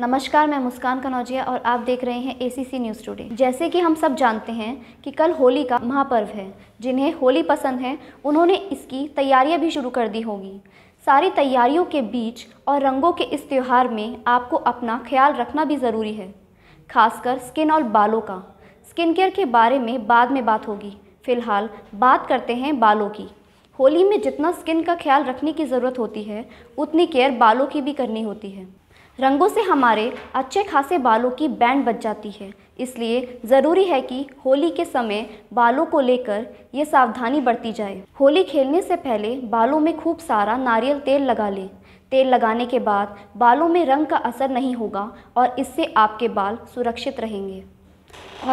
नमस्कार मैं मुस्कान कनौजिया और आप देख रहे हैं एसीसी न्यूज़ टुडे जैसे कि हम सब जानते हैं कि कल होली का महापर्व है जिन्हें होली पसंद है उन्होंने इसकी तैयारियां भी शुरू कर दी होगी सारी तैयारियों के बीच और रंगों के इस त्यौहार में आपको अपना ख्याल रखना भी ज़रूरी है खासकर स्किन और बालों का स्किन केयर के बारे में बाद में बात होगी फ़िलहाल बात करते हैं बालों की होली में जितना स्किन का ख्याल रखने की ज़रूरत होती है उतनी केयर बालों की भी करनी होती है रंगों से हमारे अच्छे खासे बालों की बैंड बच जाती है इसलिए ज़रूरी है कि होली के समय बालों को लेकर ये सावधानी बरती जाए होली खेलने से पहले बालों में खूब सारा नारियल तेल लगा लें तेल लगाने के बाद बालों में रंग का असर नहीं होगा और इससे आपके बाल सुरक्षित रहेंगे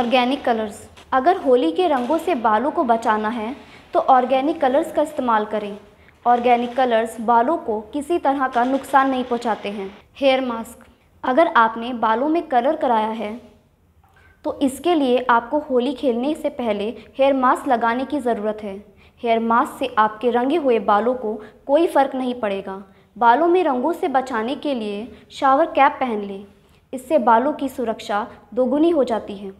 ऑर्गेनिक कलर्स अगर होली के रंगों से बालों को बचाना है तो ऑर्गेनिक कलर्स का इस्तेमाल करें ऑर्गेनिक कलर्स बालों को किसी तरह का नुकसान नहीं पहुंचाते हैं हेयर मास्क अगर आपने बालों में कलर कराया है तो इसके लिए आपको होली खेलने से पहले हेयर मास्क लगाने की ज़रूरत है हेयर मास्क से आपके रंगे हुए बालों को कोई फ़र्क नहीं पड़ेगा बालों में रंगों से बचाने के लिए शावर कैप पहन लें इससे बालों की सुरक्षा दोगुनी हो जाती है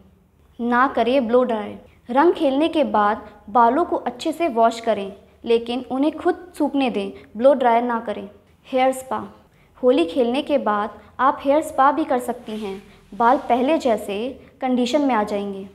ना करें ब्लो ड्राई रंग खेलने के बाद बालों को अच्छे से वॉश करें लेकिन उन्हें खुद सूखने दें ब्लो ड्रायर ना करें हेयर स्पा होली खेलने के बाद आप हेयर स्पा भी कर सकती हैं बाल पहले जैसे कंडीशन में आ जाएंगे